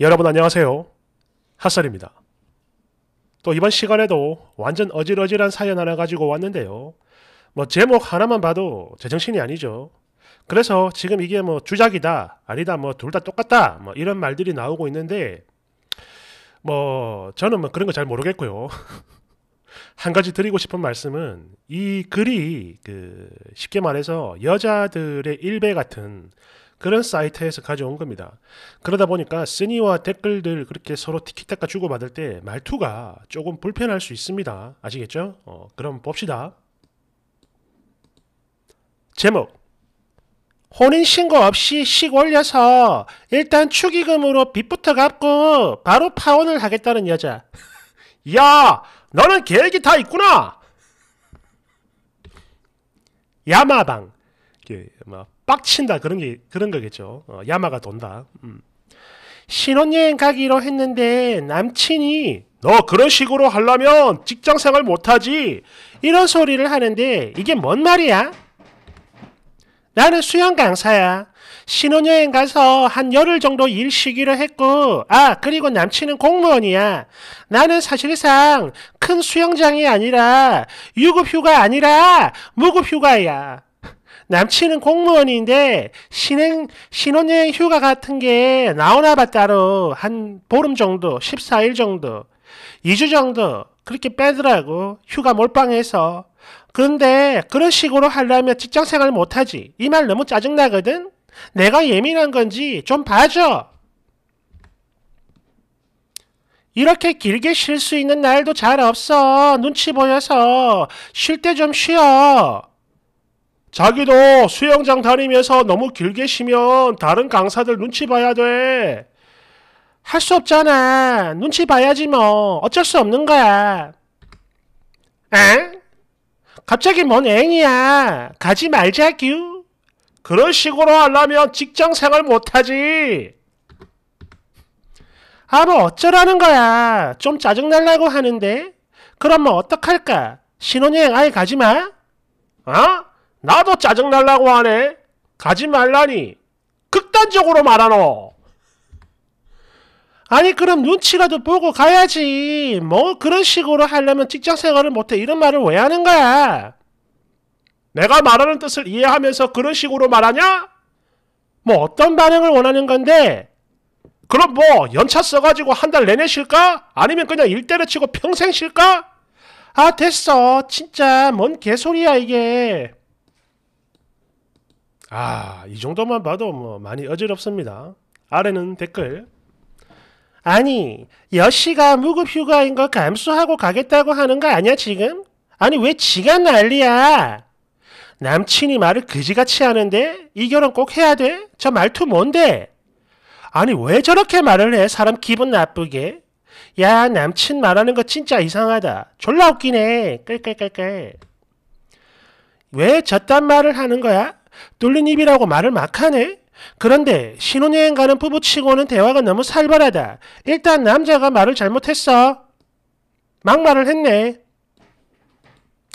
여러분 안녕하세요. 핫설입니다. 또 이번 시간에도 완전 어질어질한 사연 하나 가지고 왔는데요. 뭐 제목 하나만 봐도 제정신이 아니죠. 그래서 지금 이게 뭐 주작이다, 아니다, 뭐 둘 다 똑같다, 뭐 이런 말들이 나오고 있는데 뭐 저는 뭐 그런 거 잘 모르겠고요. 한 가지 드리고 싶은 말씀은 이 글이 그 쉽게 말해서 여자들의 일배 같은 그런 사이트에서 가져온 겁니다. 그러다 보니까 쓰니와 댓글들 그렇게 서로 티키타카 주고받을 때 말투가 조금 불편할 수 있습니다. 아시겠죠? 어, 그럼 봅시다. 제목 혼인신고 없이 시골려서 일단 축의금으로 빚부터 갚고 바로 파혼을 하겠다는 여자 야 너는 계획이 다 있구나 야마방 그, 뭐, 빡친다 그런 게 그런 거겠죠. 어, 야마가 돈다. 음. 신혼여행 가기로 했는데 남친이 너 그런 식으로 하려면 직장생활 못하지 이런 소리를 하는데 이게 뭔 말이야? 나는 수영 강사야. 신혼여행 가서 한 열흘 정도 일 쉬기로 했고, 아, 그리고 남친은 공무원이야. 나는 사실상 큰 수영장이 아니라, 유급휴가 아니라, 무급휴가야. 남친은 공무원인데 신행, 신혼여행 휴가 같은 게 나오나 봤다로한 보름 정도, 14일 정도, 2주 정도 그렇게 빼더라고. 휴가 몰빵해서. 그런데 그런 식으로 하려면 직장 생활 못하지. 이 말 너무 짜증나거든? 내가 예민한 건지 좀 봐줘. 이렇게 길게 쉴 수 있는 날도 잘 없어. 눈치 보여서 쉴 때 좀 쉬어. 자기도 수영장 다니면서 너무 길게 쉬면 다른 강사들 눈치 봐야 돼. 할 수 없잖아. 눈치 봐야지 뭐. 어쩔 수 없는 거야. 엥? 갑자기 뭔 엥이야. 가지 말자규. 그런 식으로 하려면 직장 생활 못하지. 아, 뭐 어쩌라는 거야. 좀 짜증날라고 하는데. 그럼 뭐 어떡할까? 신혼여행 아예 가지 마? 어? 나도 짜증날라고 하네. 가지 말라니. 극단적으로 말하노. 아니 그럼 눈치라도 보고 가야지. 뭐 그런 식으로 하려면 직장생활을 못해. 이런 말을 왜 하는 거야? 내가 말하는 뜻을 이해하면서 그런 식으로 말하냐? 뭐 어떤 반응을 원하는 건데? 그럼 뭐 연차 써가지고 한 달 내내 쉴까? 아니면 그냥 일 때려치고 평생 쉴까? 아 됐어 진짜 뭔 개소리야 이게 아, 이 정도만 봐도 뭐 많이 어지럽습니다. 아래는 댓글. 아니, 여씨가 무급 휴가인 거 감수하고 가겠다고 하는 거 아니야, 지금? 아니, 왜 지가 난리야? 남친이 말을 그지같이 하는데? 이 결혼 꼭 해야 돼? 저 말투 뭔데? 아니, 왜 저렇게 말을 해? 사람 기분 나쁘게? 야, 남친 말하는 거 진짜 이상하다. 졸라 웃기네. 끌끌끌끌. 왜 저딴 말을 하는 거야? 뚫린 입이라고 말을 막 하네? 그런데 신혼여행 가는 부부치고는 대화가 너무 살벌하다. 일단 남자가 말을 잘못했어. 막말을 했네.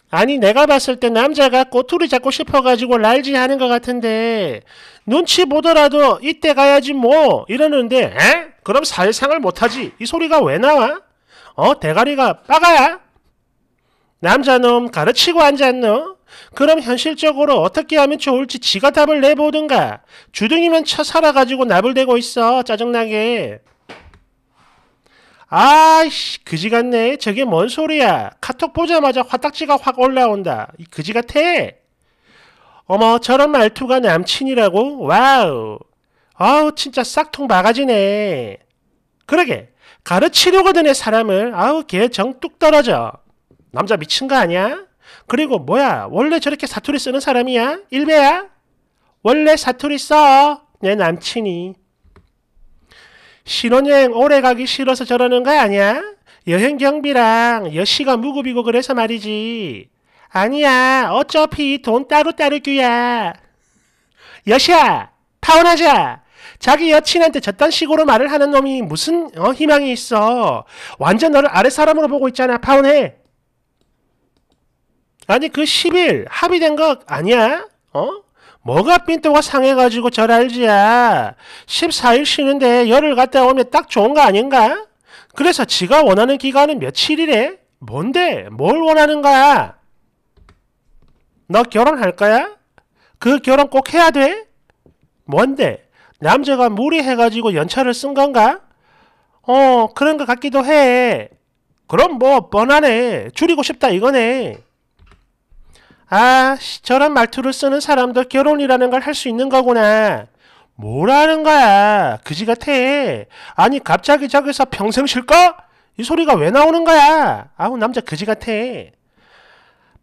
아니 내가 봤을 때 남자가 꼬투리 잡고 싶어가지고 날지 하는 것 같은데 눈치 보더라도 이때 가야지 뭐 이러는데 에? 그럼 사회생활 못하지 이 소리가 왜 나와? 어 대가리가 빠가야? 남자놈 가르치고 앉았노? 그럼 현실적으로 어떻게 하면 좋을지 지가 답을 내보든가. 주둥이면쳐 살아가지고 나불대고 있어. 짜증나게. 아이씨 그지 같네. 저게 뭔 소리야. 카톡 보자마자 화딱지가 확 올라온다. 이 그지 같아. 어머 저런 말투가 남친이라고? 와우. 아우 진짜 싹통 바가지네. 그러게 가르치려거든네 사람을 아우 개정뚝 떨어져. 남자 미친 거 아니야? 그리고 뭐야 원래 저렇게 사투리 쓰는 사람이야? 일베야? 원래 사투리 써. 내 남친이. 신혼여행 오래 가기 싫어서 저러는 거 아니야? 여행 경비랑 여시가 무급이고 그래서 말이지. 아니야. 어차피 돈 따로따로 규야. 여시야. 타원하자. 자기 여친한테 저딴 식으로 말을 하는 놈이 무슨 어, 희망이 있어. 완전 너를 아랫사람으로 보고 있잖아. 파혼해. 아니 그 10일 합의된 거 아니야? 어? 뭐가 빈도가 상해가지고 절 알지야. 14일 쉬는데 열흘 갔다 오면 딱 좋은 거 아닌가? 그래서 지가 원하는 기간은 며칠이래? 뭔데? 뭘 원하는 거야? 너 결혼할 거야? 그 결혼 꼭 해야 돼? 뭔데? 남자가 무리해가지고 연차를 쓴 건가? 어, 그런 것 같기도 해. 그럼 뭐 뻔하네. 줄이고 싶다 이거네. 아, 저런 말투를 쓰는 사람도 결혼이라는 걸 할 수 있는 거구나. 뭐라는 거야? 그지 같아. 아니, 갑자기 저기서 평생 쉴까? 이 소리가 왜 나오는 거야? 아우, 남자 그지 같아.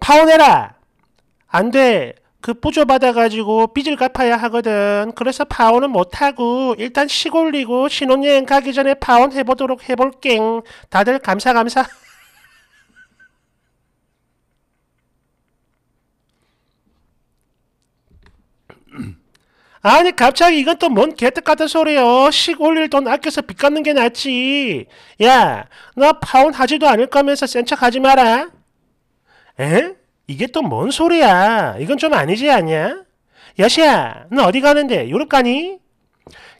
파혼해라! 안 돼. 그뿌조 받아가지고 빚을 갚아야 하거든. 그래서 파혼은 못하고 일단 시골리고 신혼여행 가기 전에 파혼해보도록 해볼게. 다들 감사 감사. 아니 갑자기 이건 또 뭔 개떡 같은 소리요. 식 올릴 돈 아껴서 빚 갚는 게 낫지. 야, 너 파혼 하지도 않을 거면서 센척 하지 마라. 에? 이게 또 뭔 소리야. 이건 좀 아니지 않냐? 여시야, 너 어디 가는데? 유럽 가니?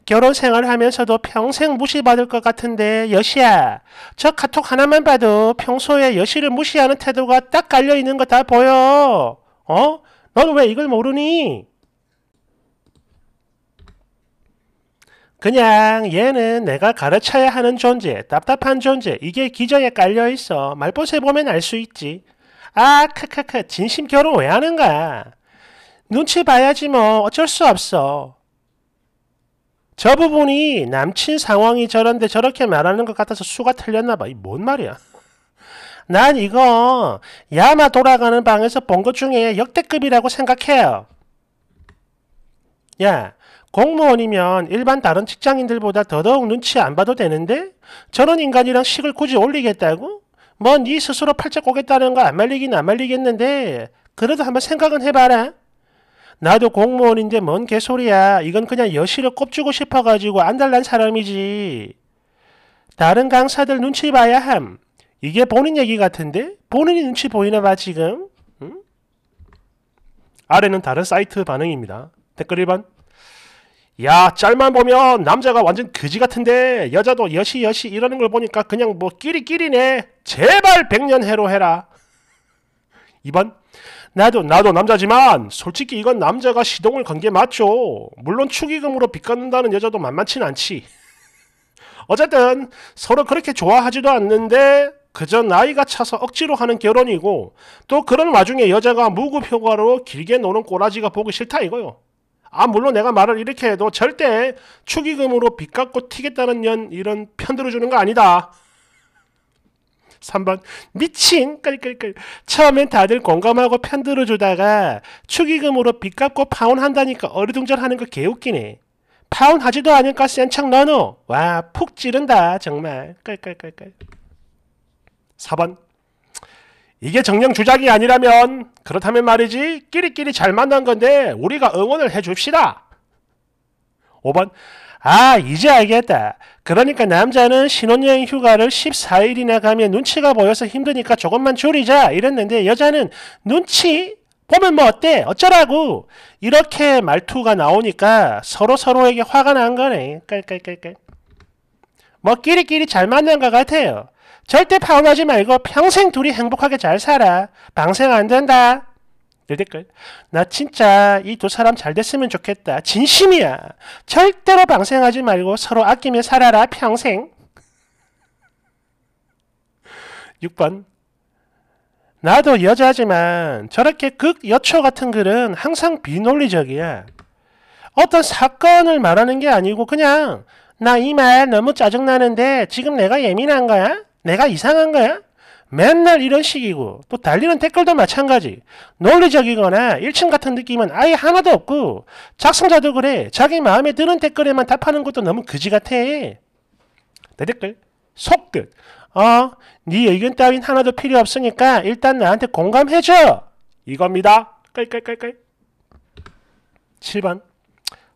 결혼 생활 하면서도 평생 무시받을 것 같은데 여시야, 저 카톡 하나만 봐도 평소에 여시를 무시하는 태도가 딱 깔려있는 거 다 보여. 어? 넌 왜 이걸 모르니? 그냥 얘는 내가 가르쳐야 하는 존재, 답답한 존재, 이게 기저에 깔려 있어. 말벗에 보면 알 수 있지. 아, 크크크, 진심 결혼 왜 하는 거야? 눈치 봐야지 뭐 어쩔 수 없어. 저 부분이 남친 상황이 저런데 저렇게 말하는 것 같아서 수가 틀렸나 봐. 이 뭔 말이야? 난 이거 야마 돌아가는 방에서 본 것 중에 역대급이라고 생각해요. 야, 공무원이면 일반 다른 직장인들보다 더더욱 눈치 안 봐도 되는데 저런 인간이랑 식을 굳이 올리겠다고? 뭐네 스스로 팔짝 꼬겠다는 거 안 말리긴 안 말리겠는데 그래도 한번 생각은 해봐라. 나도 공무원인데 뭔 개소리야. 이건 그냥 여시를 꼽주고 싶어가지고 안달난 사람이지. 다른 강사들 눈치 봐야 함. 이게 본인 얘기 같은데? 본인이 눈치 보이나 봐 지금? 응? 아래는 다른 사이트 반응입니다. 댓글 1번. 야 짤만 보면 남자가 완전 그지 같은데 여자도 여시 여시 이러는 걸 보니까 그냥 뭐 끼리끼리네 제발 백년해로 해라 2번 나도 나도 남자지만 솔직히 이건 남자가 시동을 건 게 맞죠 물론 축의금으로 빚 갚는다는 여자도 만만치 는 않지 어쨌든 서로 그렇게 좋아하지도 않는데 그저 나이가 차서 억지로 하는 결혼이고 또 그런 와중에 여자가 무급휴가로 길게 노는 꼬라지가 보기 싫다 이거요 아 물론 내가 말을 이렇게 해도 절대 축의금으로 빚 갚고 튀겠다는 년 이런 편들어 주는 거 아니다. 3번 미친 끌끌끌 처음엔 다들 공감하고 편들어 주다가 축의금으로 빚 갚고 파혼한다니까 어리둥절하는 거 개웃기네. 파혼하지도 않은 가스 한창 나눠. 와 푹 찌른다 정말. 끌끌끌끌 4번 이게 정령 주작이 아니라면 그렇다면 말이지 끼리끼리 잘 만난 건데 우리가 응원을 해줍시다. 5번 아 이제 알겠다. 그러니까 남자는 신혼여행 휴가를 14일이나 가면 눈치가 보여서 힘드니까 조금만 줄이자 이랬는데 여자는 눈치 보면 뭐 어때 어쩌라고 이렇게 말투가 나오니까 서로서로에게 화가 난 거네. 깔깔깔깔 뭐 끼리끼리 잘 만난 것 같아요. 절대 파혼하지 말고 평생 둘이 행복하게 잘 살아. 방생 안 된다. 내 댓글. 나 진짜 이 두 사람 잘 됐으면 좋겠다. 진심이야. 절대로 방생하지 말고 서로 아끼며 살아라. 평생. 6번. 나도 여자지만 저렇게 극여초 같은 글은 항상 비논리적이야. 어떤 사건을 말하는 게 아니고 그냥 나 이 말 너무 짜증나는데 지금 내가 예민한 거야? 내가 이상한 거야? 맨날 이런 식이고 또 달리는 댓글도 마찬가지 논리적이거나 1층 같은 느낌은 아예 하나도 없고 작성자도 그래 자기 마음에 드는 댓글에만 답하는 것도 너무 그지 같아 내 댓글 속뜻 어? 네 의견 따윈 하나도 필요 없으니까 일단 나한테 공감해줘 이겁니다 끌끌끌끌 7번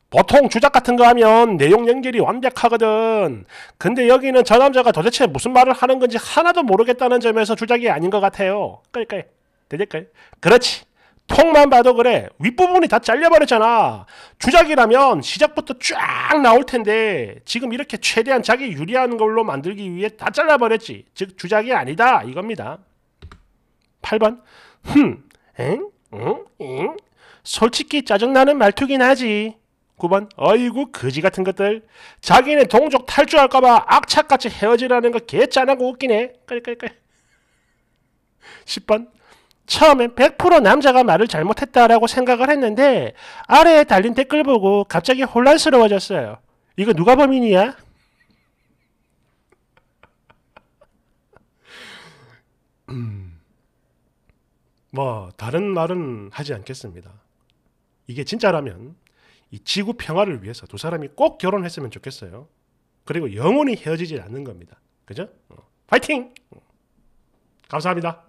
보통 주작 같은 거 하면 내용 연결이 완벽하거든. 근데 여기는 저 남자가 도대체 무슨 말을 하는 건지 하나도 모르겠다는 점에서 주작이 아닌 것 같아요. 그러니까 되니까 그렇지. 통만 봐도 그래. 윗부분이 다 잘려버렸잖아. 주작이라면 시작부터 쫙 나올 텐데 지금 이렇게 최대한 자기 유리한 걸로 만들기 위해 다 잘라버렸지. 즉 주작이 아니다 이겁니다. 8번 흠, 엥, 응, 응. 솔직히 짜증나는 말투긴 하지. 9번 어이구 거지 같은 것들 자기는 동족 탈주할까봐 악착같이 헤어지라는 거 개짠하고 웃기네 끌끌끌 10번 처음엔 100% 남자가 말을 잘못했다라고 생각을 했는데 아래에 달린 댓글 보고 갑자기 혼란스러워졌어요 이거 누가 범인이야? 음. 뭐 다른 말은 하지 않겠습니다 이게 진짜라면 이 지구 평화를 위해서 두 사람이 꼭 결혼했으면 좋겠어요. 그리고 영원히 헤어지지 않는 겁니다. 그죠? 어. 파이팅! 어. 감사합니다.